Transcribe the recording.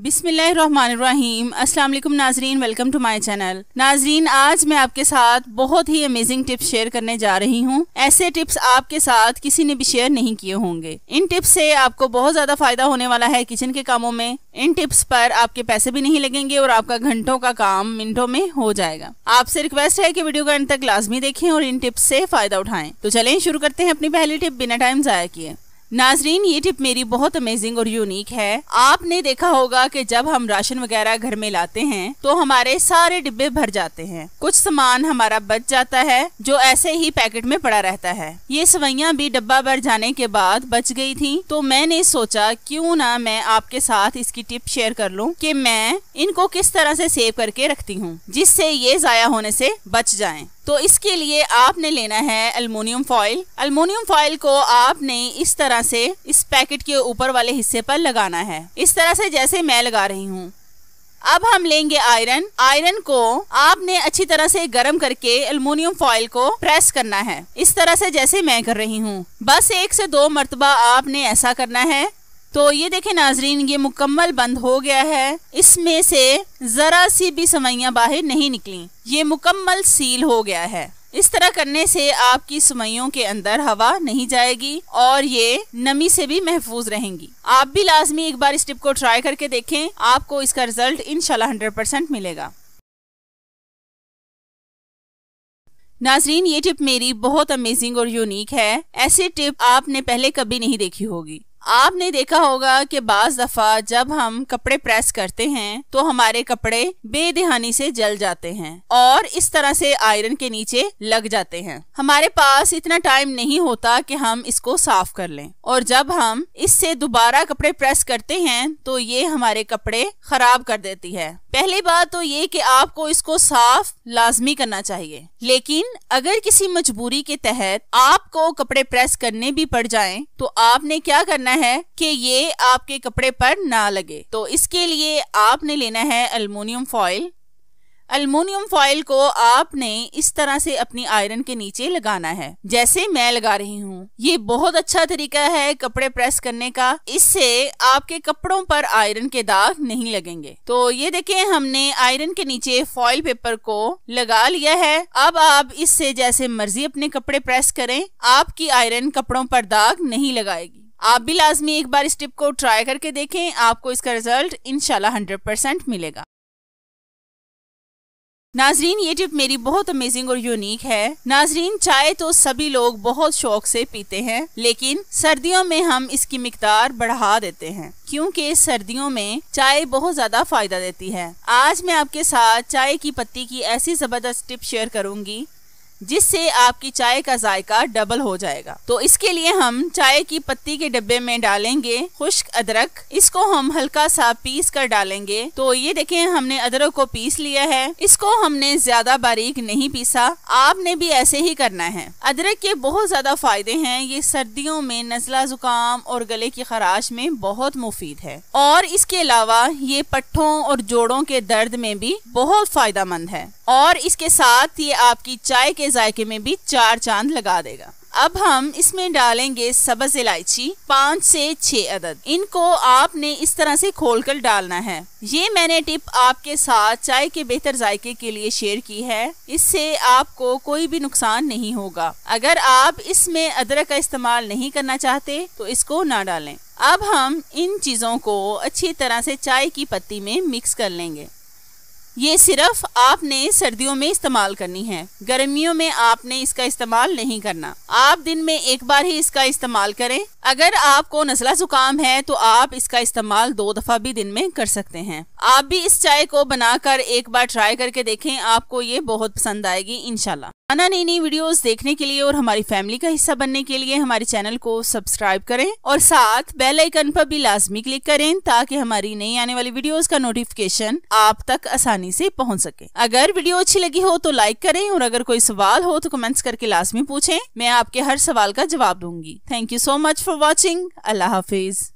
बिसमीम असलम नाजरीन welcome to my channel नाजरीन आज मैं आपके साथ बहुत ही अमेजिंग टिप्स शेयर करने जा रही हूँ ऐसे टिप्स आपके साथ किसी ने भी शेयर नहीं किए होंगे इन टिप्स से आपको बहुत ज्यादा फायदा होने वाला है किचन के कामों में इन टिप्स पर आपके पैसे भी नहीं लगेंगे और आपका घंटों का काम मिनटों में हो जाएगा आपसे रिक्वेस्ट है की वीडियो का अंत तक लाजमी देखें और इन टिप्स से फायदा उठाए तो चले शुरू करते हैं अपनी पहली टिप बिना टाइम जाया किए नाजरीन ये टिप मेरी बहुत अमेजिंग और यूनिक है आपने देखा होगा कि जब हम राशन वगैरह घर में लाते हैं तो हमारे सारे डिब्बे भर जाते हैं कुछ सामान हमारा बच जाता है जो ऐसे ही पैकेट में पड़ा रहता है ये सवैया भी डब्बा भर जाने के बाद बच गई थी तो मैंने सोचा क्यों ना मैं आपके साथ इसकी टिप शेयर कर लूँ की मैं इनको किस तरह से सेव करके रखती हूँ जिससे ये जाया होने से बच जाए तो इसके लिए आपने लेना है अल्मोनियम फॉइल अल्मोनियम फॉइल को आपने इस तरह से इस पैकेट के ऊपर वाले हिस्से पर लगाना है इस तरह से जैसे मैं लगा रही हूँ अब हम लेंगे आयरन आयरन को आपने अच्छी तरह से गर्म करके अल्मोनियम फॉइल को प्रेस करना है इस तरह से जैसे मैं कर रही हूँ बस एक से दो मरतबा आपने ऐसा करना है तो ये देखें नाजरीन ये मुकम्मल बंद हो गया है इसमें से ज़रा सी भी सवैया बाहर नहीं निकली ये मुकम्मल सील हो गया है इस तरह करने से आपकी सवैयों के अंदर हवा नहीं जाएगी और ये नमी से भी महफूज रहेंगी आप भी लाजमी एक बार इस टिप को ट्राई करके देखें आपको इसका रिजल्ट इनशाला हंड्रेड परसेंट मिलेगा नाजरीन ये टिप मेरी बहुत अमेजिंग और यूनिक है ऐसी टिप आपने पहले कभी नहीं देखी होगी आपने देखा होगा कि बाज दफा जब हम कपड़े प्रेस करते हैं तो हमारे कपड़े बेदहानी से जल जाते हैं और इस तरह से आयरन के नीचे लग जाते हैं हमारे पास इतना टाइम नहीं होता कि हम इसको साफ कर लें और जब हम इससे दोबारा कपड़े प्रेस करते हैं तो ये हमारे कपड़े खराब कर देती है पहली बात तो ये कि आपको इसको साफ लाजमी करना चाहिए लेकिन अगर किसी मजबूरी के तहत आपको कपड़े प्रेस करने भी पड़ जाएं तो आपने क्या करना है कि ये आपके कपड़े पर ना लगे तो इसके लिए आपने लेना है अल्मोनियम फॉइल अल्मोनियम फॉइल को आपने इस तरह से अपनी आयरन के नीचे लगाना है जैसे मैं लगा रही हूँ ये बहुत अच्छा तरीका है कपड़े प्रेस करने का इससे आपके कपड़ों पर आयरन के दाग नहीं लगेंगे तो ये देखें हमने आयरन के नीचे फॉइल पेपर को लगा लिया है अब आप इससे जैसे मर्जी अपने कपड़े प्रेस करें आपकी आयरन कपड़ों पर दाग नहीं लगाएगी आप भी लाजमी एक बार इस टिप को ट्राई करके देखें आपको इसका रिजल्ट इनशाला हंड्रेड परसेंट मिलेगा नाजरीन ये टिप मेरी बहुत अमेजिंग और यूनिक है नाजरीन चाय तो सभी लोग बहुत शौक से पीते हैं लेकिन सर्दियों में हम इसकी मकदार बढ़ा देते हैं क्योंकि सर्दियों में चाय बहुत ज्यादा फायदा देती है आज मैं आपके साथ चाय की पत्ती की ऐसी जबरदस्त टिप शेयर करूंगी जिससे आपकी चाय का जायका डबल हो जाएगा तो इसके लिए हम चाय की पत्ती के डब्बे में डालेंगे खुश्क अदरक इसको हम हल्का सा पीस कर डालेंगे तो ये देखें हमने अदरक को पीस लिया है इसको हमने ज्यादा बारीक नहीं पीसा आपने भी ऐसे ही करना है अदरक के बहुत ज्यादा फायदे हैं ये सर्दियों में नजला जुकाम और गले की खराश में बहुत मुफीद है और इसके अलावा ये पट्टों और जोड़ों के दर्द में भी बहुत फायदा मंद है और इसके साथ ये आपकी चाय के जायके में भी चार चांद लगा देगा अब हम इसमें डालेंगे सब्ज इलायची पाँच से छः अदद इनको आपने इस तरह से खोलकर डालना है ये मैंने टिप आपके साथ चाय के बेहतर जायके के लिए शेयर की है इससे आपको कोई भी नुकसान नहीं होगा अगर आप इसमें अदरक का इस्तेमाल नहीं करना चाहते तो इसको ना डालें अब हम इन चीज़ों को अच्छी तरह से चाय की पत्ती में मिक्स कर लेंगे ये सिर्फ आपने सर्दियों में इस्तेमाल करनी है गर्मियों में आपने इसका इस्तेमाल नहीं करना आप दिन में एक बार ही इसका इस्तेमाल करें अगर आपको नजला जुकाम है तो आप इसका इस्तेमाल दो दफा भी दिन में कर सकते हैं आप भी इस चाय को बनाकर एक बार ट्राई करके देखें आपको ये बहुत पसंद आएगी इनशाला आना नई नई वीडियोस देखने के लिए और हमारी फैमिली का हिस्सा बनने के लिए हमारे चैनल को सब्सक्राइब करें और साथ बेल आइकन पर भी लाजमी क्लिक करें ताकि हमारी नई आने वाली वीडियोस का नोटिफिकेशन आप तक आसानी से पहुंच सके अगर वीडियो अच्छी लगी हो तो लाइक करें और अगर कोई सवाल हो तो कमेंट्स करके लाजमी पूछें मैं आपके हर सवाल का जवाब दूंगी thank you so much for watching अल्लाह हाफिज़